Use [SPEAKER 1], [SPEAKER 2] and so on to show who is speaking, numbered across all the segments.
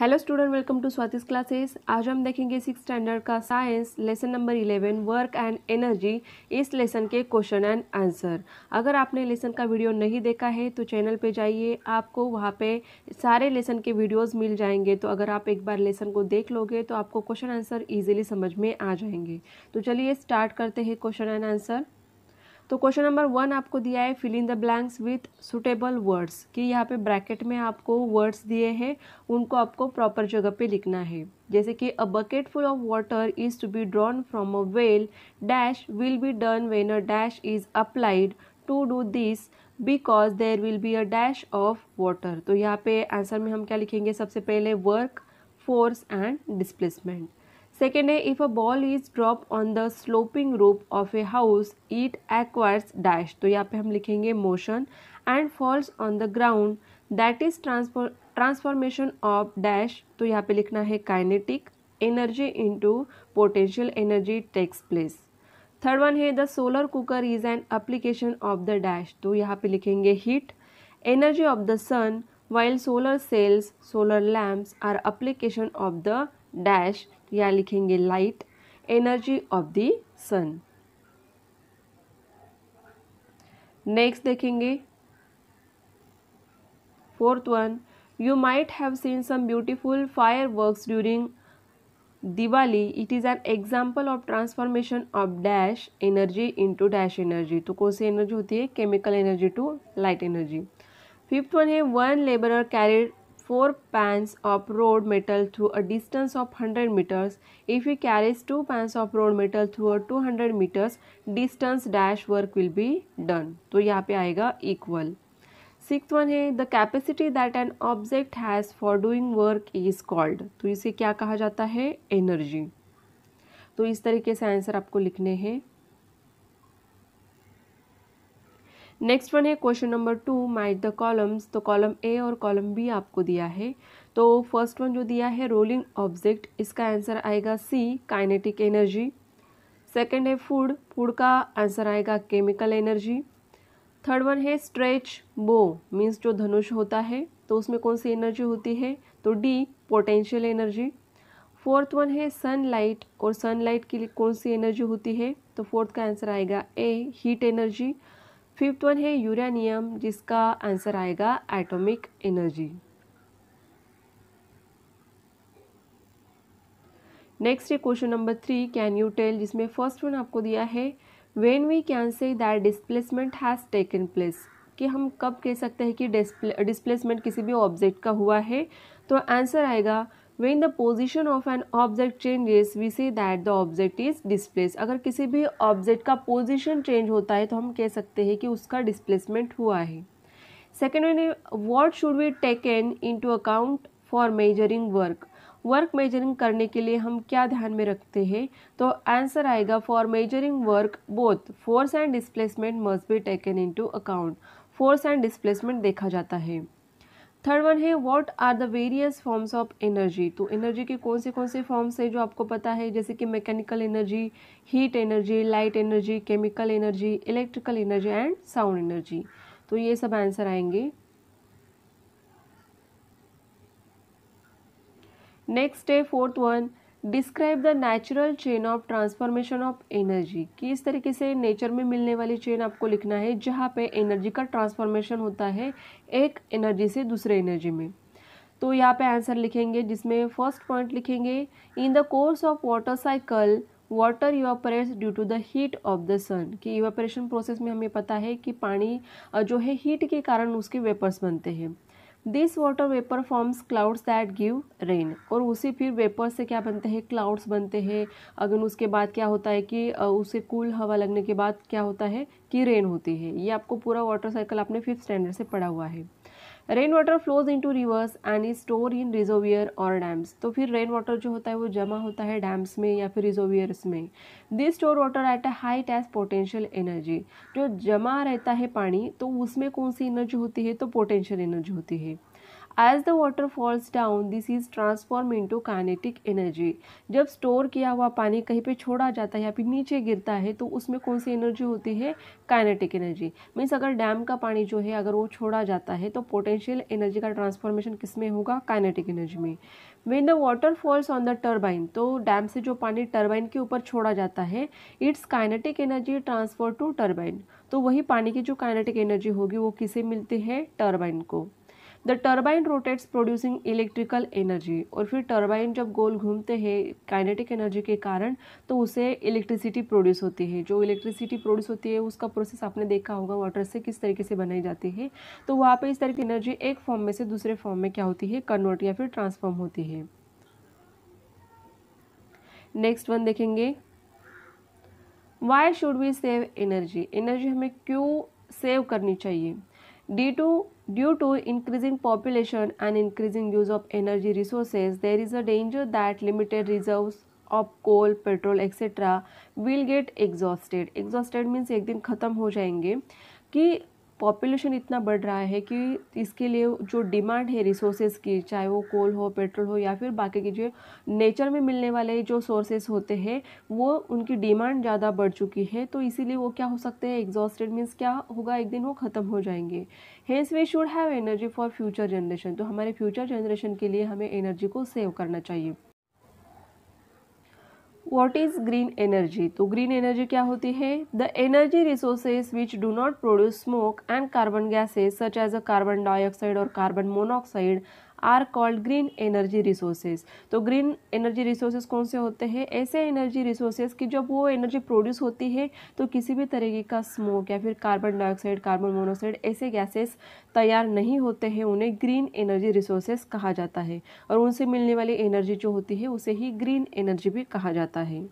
[SPEAKER 1] Hello student welcome to Swati's classes आज हम देखेंगे सिक्स स्टैंडर्ड का science lesson number eleven work and energy इस लेसन के क्वेश्चन एंड आंसर अगर आपने लेसन का वीडियो नहीं देखा है तो चैनल पे जाइए आपको वहाँ पे सारे लेसन के वीडियोस मिल जाएंगे तो अगर आप एक बार लेसन को देख लोगे तो आपको क्वेश्चन आंसर ईजिली समझ में आ जाएंगे तो चलिए स्टार्ट करते हैं क्वेश्चन एंड आंसर तो क्वेश्चन नंबर वन आपको दिया है filling the blanks with suitable words कि यहाँ पे ब्रैकेट में आपको वर्ड्स दिए हैं उनको आपको प्रॉपर जगह पे लिखना है जैसे कि a bucket full of water is to be drawn from a well dash will be done when a dash is applied to do this because there will be a dash of water तो यहाँ पे answer में हम क्या लिखेंगे सबसे पहले work force and displacement Second A, if a ball is dropped on the sloping roof of a house, it acquires dash. तो यहाँ पे हम लिखेंगे motion and falls on the ground. That is transfer transformation of dash. तो यहाँ पे लिखना है kinetic energy into potential energy takes place. Third one है the solar cooker is an application of the dash तो यहाँ पे लिखेंगे heat energy of the sun while solar cells solar lamps are application of the dash या लिखेंगे light energy of the sun next देखेंगे fourth one you might have seen some beautiful fire work during Diwali it is an example of transformation of dash energy into dash energy तो कौन सी energy होती है chemical energy to light energy fifth one है one labour carrier four pans of road metal through a distance of 100 meters if he carries two pans of road metal through a 200 meters distance dash work will be done तो यहाँ पे आएगा equal six one है the capacity that an object has for doing work is called तो इसे क्या कहा जाता है एनर्जी तो इस तरीके से आंसर आपको लिखने हैं नेक्स्ट वन है question number two match the columns तो कॉलम ए और कॉलम बी आपको दिया है तो फर्स्ट वन जो दिया है रोलिंग ऑब्जेक्ट इसका आंसर आएगा सी काइनेटिक एनर्जी सेकेंड है फूड फूड का आंसर आएगा केमिकल एनर्जी थर्ड वन है स्ट्रेच बो मीन्स जो धनुष होता है तो उसमें कौन सी एनर्जी होती है तो D potential energy fourth one है सनलाइट और सनलाइट के लिए कौन सी एनर्जी होती है तो फोर्थ का आंसर आएगा A heat energy fifth one है यूरेनियम जिसका आंसर आएगा एटॉमिक एनर्जी नेक्स्ट है question number three can you tell जिसमें फर्स्ट वन आपको दिया है when we can say that displacement has taken place कि हम कब कह सकते हैं कि डिस्प्लेसमेंट किसी भी ऑब्जेक्ट का हुआ है तो आंसर आएगा When the position of an object changes, we say that the object is displaced. अगर किसी भी object का position change होता है तो हम कह सकते हैं कि उसका displacement हुआ है second one what should we taken into account for measuring work? Work measuring करने के लिए हम क्या ध्यान में रखते हैं तो आंसर आएगा for measuring work both force and displacement must be taken into account force and displacement देखा जाता है थर्ड वन है what are the various forms of energy तो एनर्जी के कौन से कौन से फॉर्म्स हैं जो आपको पता है जैसे कि mechanical energy heat energy light energy chemical energy electrical energy and sound energy तो ये सब आंसर आएंगे नेक्स्ट है fourth one describe the natural chain of transformation of energy कि इस तरीके से नेचर में मिलने वाली चेन आपको लिखना है जहाँ पे एनर्जी का ट्रांसफॉर्मेशन होता है एक एनर्जी से दूसरे एनर्जी में तो यहाँ पे आंसर लिखेंगे जिसमें फर्स्ट पॉइंट लिखेंगे in the course of water cycle water evaporates due to the heat of the sun कि यूपरेशन प्रोसेस में हमें पता है कि पानी जो है हीट के कारण उसके वेपर्स बनते हैं this water vapour forms clouds that give rain और उसी फिर वेपर से क्या बनते हैं क्लाउड्स बनते हैं अगर उसके बाद क्या होता है कि उसे कूल हवा लगने के बाद क्या होता है कि रेन होती है ये आपको पूरा वाटर साइकिल आपने फिफ्थ स्टैंडर्ड से पढ़ा हुआ है rain water flows into rivers and is store in reservoir और डैम्स तो फिर रेन वाटर जो होता है वो जमा होता है डैम्स में या फिर रिजोवियर्स में this store water at a high has potential energy जो जमा रहता है पानी तो उसमें कौन सी एनर्जी होती है तो पोटेंशियल एनर्जी होती है as the water falls down this is transform to kinetic energy जब स्टोर किया हुआ पानी कहीं पे छोड़ा जाता है या फिर नीचे गिरता है तो उसमें कौन सी एनर्जी होती है काइनेटिक एनर्जी मीन्स अगर डैम का पानी जो है अगर वो छोड़ा जाता है तो पोटेंशियल एनर्जी का ट्रांसफॉर्मेशन किस में होगा काइनेटिक एनर्जी में when the water falls on the turbine तो डैम से जो पानी टर्बाइन के ऊपर छोड़ा जाता है its kinetic energy transfer to turbine तो वही पानी की जो काइनेटिक एनर्जी होगी वो किसे मिलती है टर्बाइन को the turbine rotates producing electrical energy और फिर टर्बाइन जब गोल घूमते हैं काइनेटिक एनर्जी के कारण तो उसे इलेक्ट्रिसिटी प्रोड्यूस होती है जो इलेक्ट्रिसिटी प्रोड्यूस होती है उसका प्रोसेस आपने देखा होगा वाटर से किस तरीके से बनाई जाती है तो वहाँ पर इस तरह की एनर्जी एक फॉर्म में से दूसरे फॉर्म में क्या होती है कन्वर्ट या फिर ट्रांसफॉर्म होती है नेक्स्ट वन देखेंगे why should we save energy energy हमें क्यों सेव करनी चाहिए due to Due to increasing population and increasing use of energy resources, there is a danger that limited reserves of coal, petrol, etc. will get exhausted. Exhausted means एक दिन ख़त्म हो जाएंगे कि पॉपुलेशन इतना बढ़ रहा है कि इसके लिए जो डिमांड है रिसोर्सेज की चाहे वो कोल हो पेट्रोल हो या फिर बाकी के जो नेचर में मिलने वाले जो सोर्सेज होते हैं वो उनकी डिमांड ज़्यादा बढ़ चुकी है तो इसीलिए वो क्या हो सकते हैं एग्जॉस्टेड मीन्स क्या होगा एक दिन वो ख़त्म हो जाएंगे hence we should have energy for future generation तो हमारे फ्यूचर जनरेशन के लिए हमें एनर्जी को सेव करना चाहिए वॉट इज़ ग्रीन एनर्जी तो ग्रीन एनर्जी क्या होती है the energy resources which do not produce smoke and carbon gases such as a carbon dioxide और carbon monoxide are called green energy resources तो green energy resources कौन से होते हैं ऐसे एनर्जी रिसोर्सेज की जब वो एनर्जी प्रोड्यूस होती है तो किसी भी तरीके का स्मोक या फिर कार्बन डाइऑक्साइड कार्बन मोनोऑक्साइड ऐसे गैसेस तैयार नहीं होते हैं उन्हें ग्रीन एनर्जी रिसोर्सेज कहा जाता है और उनसे मिलने वाली एनर्जी जो होती है उसे ही ग्रीन एनर्जी भी कहा जाता है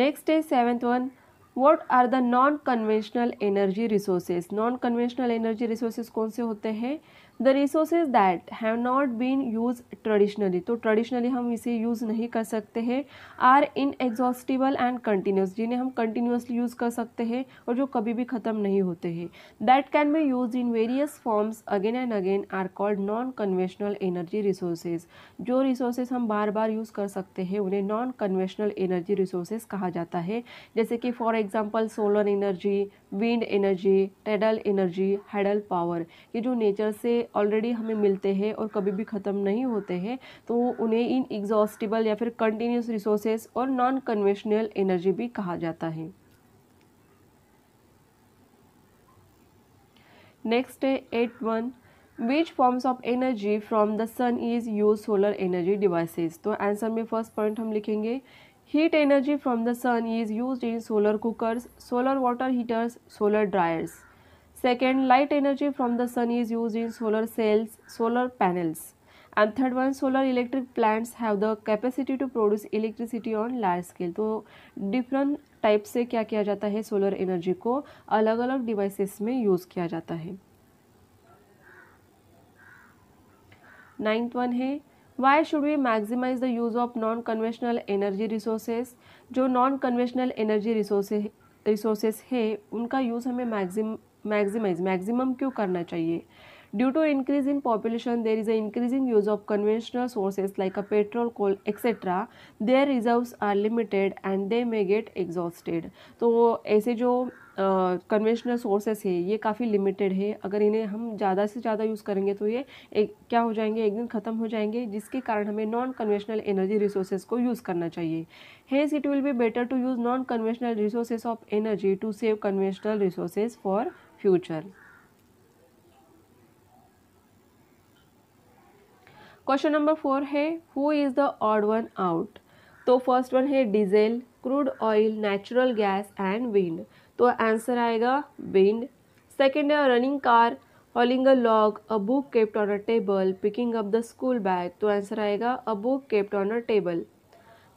[SPEAKER 1] नेक्स्ट है seventh one what are the non conventional energy resources non conventional energy resources कौन से होते हैं the resources that have not been use traditionally तो ट्रेडिशनली हम इसे यूज़ नहीं कर सकते हैं are inexhaustible and continuous जिन्हें हम कंटिन्यूसली यूज़ कर सकते हैं और जो कभी भी ख़त्म नहीं होते हैं that can be use in various forms again and again are called non conventional energy resources जो रिसोर्सेज हम बार बार यूज़ कर सकते हैं उन्हें नॉन कन्वेशनल एनर्जी रिसोर्सेज कहा जाता है जैसे कि for example solar energy wind energy tidal energy hydel power ये जो नेचर से ऑलरेडी हमें मिलते हैं और कभी भी ख़त्म नहीं होते हैं तो उन्हें इन एग्जॉस्टिबल या फिर कंटिन्यूस रिसोर्सेज और नॉन कन्वेंशनल एनर्जी भी कहा जाता है नेक्स्ट है eight one which forms of energy from the sun is use solar energy devices तो आंसर में फर्स्ट पॉइंट हम लिखेंगे heat energy from the sun is use in solar cookers solar water heaters solar dryers Second, light energy from the sun is used in solar cells, solar panels. And third one, solar electric plants have the capacity to produce electricity on large scale. तो different type से क्या किया जाता है solar energy को अलग अलग devices में use किया जाता है नाइन्थ वन है why should we maximise the use of non conventional energy resources जो non conventional energy resources resources हैं उनका यूज़ हमें मैगजिम मैगजिमाइज मैगजिमम क्यों करना चाहिए due to increase in population there is a increasing use of conventional sources like a petrol coal etcetera their reserve are limited and they may get exhausted तो ऐसे जो conventional sources है ये काफ़ी लिमिटेड है अगर इन्हें हम ज़्यादा से ज़्यादा यूज़ करेंगे तो ये एक क्या हो जाएंगे एक दिन ख़त्म हो जाएंगे जिसके कारण हमें नॉन कन्वेंशनल एनर्जी रिसोर्सेज को यूज़ करना चाहिए hence it will be better to use non conventional resources of energy to save conventional resources for future question number four है who is the odd one out तो first one है diesel crude oil natural gas and wind तो answer आएगा wind second है running car hauling a log a book kept on a table picking up the school bag तो answer आएगा a book kept on a table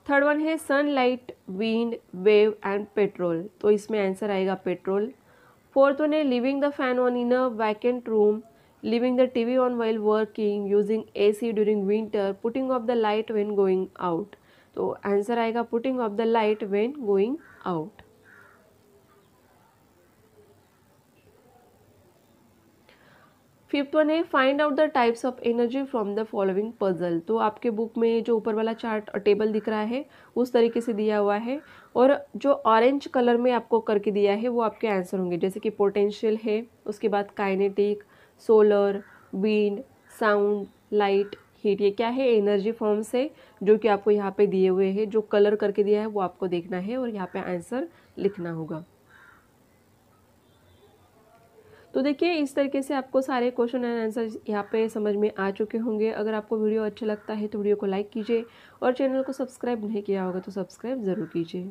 [SPEAKER 1] third one है sunlight wind wave and petrol तो इसमें answer आएगा petrol fourth one है leaving the fan on in a vacant room leaving the TV on well working using AC during winter putting off the light when going out तो answer आएगा putting off the light when going out fifth one है find out the types of energy from the following puzzle तो आपके book में जो ऊपर वाला chart table दिख रहा है उस तरीके से दिया हुआ है और जो ऑरेंज कलर में आपको करके दिया है वो आपके आंसर होंगे जैसे कि पोटेंशियल है उसके बाद kinetic solar wind sound light heat ये क्या है एनर्जी फॉर्म्स है जो कि आपको यहाँ पे दिए हुए हैं जो कलर करके दिया है वो आपको देखना है और यहाँ पे आंसर लिखना होगा तो देखिए इस तरीके से आपको सारे क्वेश्चन एंड आंसर यहाँ पे समझ में आ चुके होंगे अगर आपको वीडियो अच्छा लगता है तो वीडियो को लाइक कीजिए और चैनल को सब्सक्राइब नहीं किया होगा तो सब्सक्राइब ज़रूर कीजिए